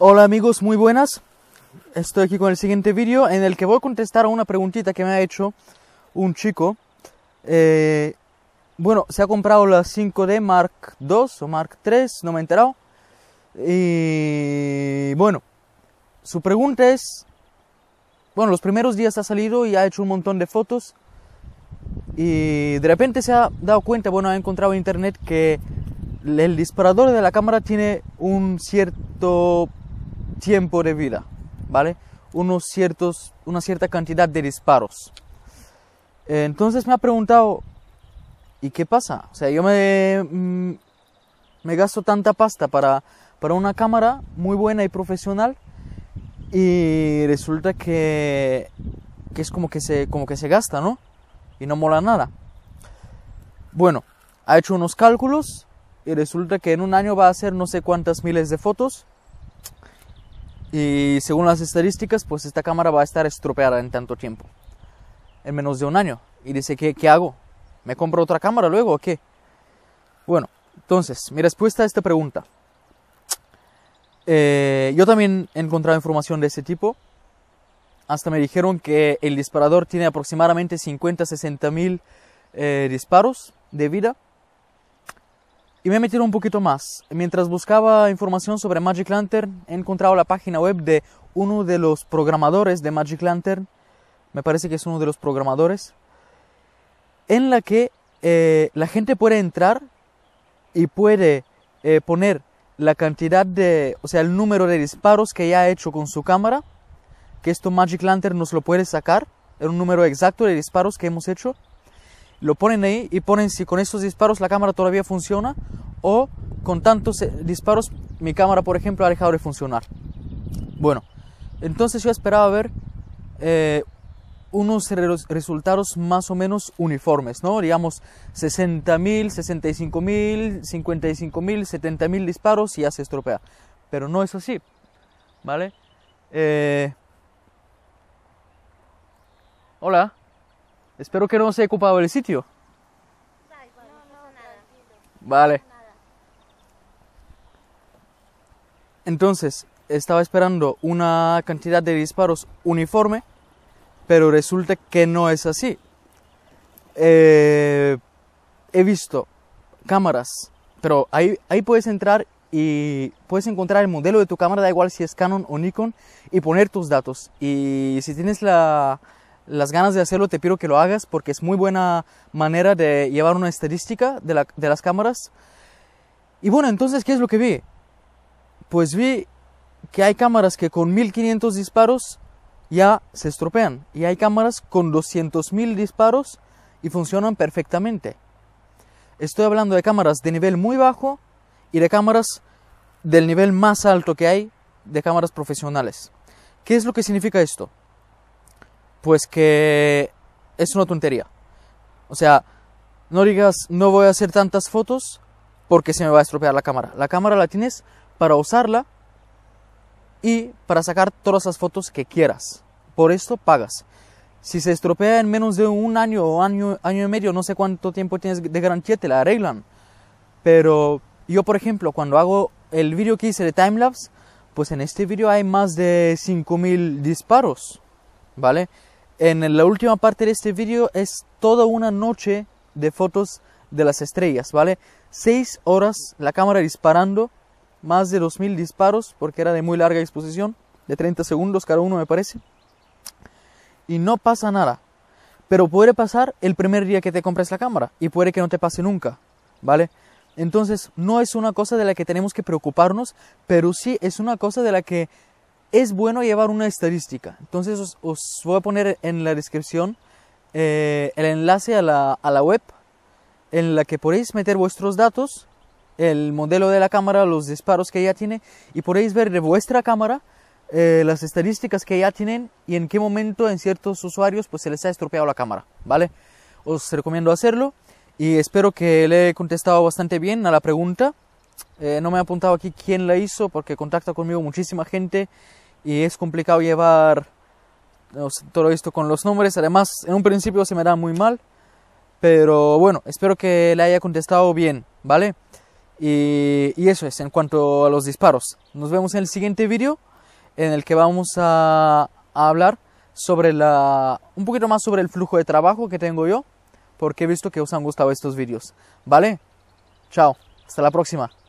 Hola amigos, muy buenas. Estoy aquí con el siguiente vídeo en el que voy a contestar a una preguntita que me ha hecho un chico. Eh, bueno, se ha comprado la 5D Mark II o Mark III, no me he enterado. Y bueno, su pregunta es, bueno, los primeros días ha salido y ha hecho un montón de fotos. Y de repente se ha dado cuenta, bueno, ha encontrado en internet que el disparador de la cámara tiene un cierto tiempo de vida, ¿vale? Unos ciertos, una cierta cantidad de disparos. Entonces me ha preguntado, ¿y qué pasa? O sea, yo me, mm, me gasto tanta pasta para, para una cámara muy buena y profesional y resulta que, que es como que, se, como que se gasta, ¿no? Y no mola nada. Bueno, ha hecho unos cálculos y resulta que en un año va a hacer no sé cuántas miles de fotos y según las estadísticas, pues esta cámara va a estar estropeada en tanto tiempo, en menos de un año. Y dice, ¿qué, hago? ¿Me compro otra cámara luego o qué? Bueno, entonces, mi respuesta a esta pregunta. Eh, yo también he encontrado información de ese tipo. Hasta me dijeron que el disparador tiene aproximadamente 50-60 mil eh, disparos de vida y me metido un poquito más. Mientras buscaba información sobre Magic Lantern, he encontrado la página web de uno de los programadores de Magic Lantern, me parece que es uno de los programadores, en la que eh, la gente puede entrar y puede eh, poner la cantidad de, o sea, el número de disparos que ya ha hecho con su cámara, que esto Magic Lantern nos lo puede sacar, un número exacto de disparos que hemos hecho, lo ponen ahí y ponen si con esos disparos la cámara todavía funciona o con tantos eh, disparos mi cámara, por ejemplo, ha dejado de funcionar. Bueno, entonces yo esperaba ver eh, unos resultados más o menos uniformes, ¿no? Digamos 60.000, 65.000, 55.000, 70.000 disparos y ya se estropea. Pero no es así, ¿vale? Eh, hola. Espero que no se haya ocupado el sitio. Vale. Entonces, estaba esperando una cantidad de disparos uniforme, pero resulta que no es así. Eh, he visto cámaras, pero ahí, ahí puedes entrar y puedes encontrar el modelo de tu cámara, da igual si es Canon o Nikon, y poner tus datos. Y si tienes la, las ganas de hacerlo, te pido que lo hagas porque es muy buena manera de llevar una estadística de, las cámaras. Y bueno, entonces, ¿qué es lo que vi? Pues vi que hay cámaras que con 1500 disparos ya se estropean y hay cámaras con 200.000 disparos y funcionan perfectamente. Estoy hablando de cámaras de nivel muy bajo y de cámaras del nivel más alto que hay de cámaras profesionales. ¿Qué es lo que significa esto? pues que es una tontería. O sea, no digas, no voy a hacer tantas fotos porque se me va a estropear la cámara. La cámara la tienes para usarla y para sacar todas las fotos que quieras. Por esto pagas. Si se estropea en menos de un año o año, año y medio, no sé cuánto tiempo tienes de garantía, te la arreglan. Pero yo, por ejemplo, cuando hago el vídeo que hice de timelapse, pues en este vídeo hay más de 5.000 disparos, ¿vale? En la última parte de este vídeo es toda una noche de fotos de las estrellas, ¿vale? Seis horas la cámara disparando, más de 2000 disparos, porque era de muy larga exposición, de 30 segundos cada uno me parece. Y no pasa nada. Pero puede pasar el primer día que te compres la cámara y puede que no te pase nunca, ¿vale? Entonces no es una cosa de la que tenemos que preocuparnos, pero sí es una cosa de la que es bueno llevar una estadística. Entonces os, voy a poner en la descripción eh, el enlace a la, web en la que podéis meter vuestros datos, el modelo de la cámara, los disparos que ella tiene y podéis ver de vuestra cámara eh, las estadísticas que ella tienen y en qué momento en ciertos usuarios pues se les ha estropeado la cámara, ¿vale? Os recomiendo hacerlo y espero que le he contestado bastante bien a la pregunta. Eh, no me ha apuntado aquí quién la hizo porque contacta conmigo muchísima gente y es complicado llevar todo esto con los nombres. Además, en un principio se me da muy mal, pero bueno, espero que le haya contestado bien, ¿vale? Y, eso es en cuanto a los disparos. Nos vemos en el siguiente vídeo en el que vamos a, a hablar sobre la un poquito más sobre el flujo de trabajo que tengo yo, porque he visto que os han gustado estos vídeos, ¿vale? Chao, hasta la próxima.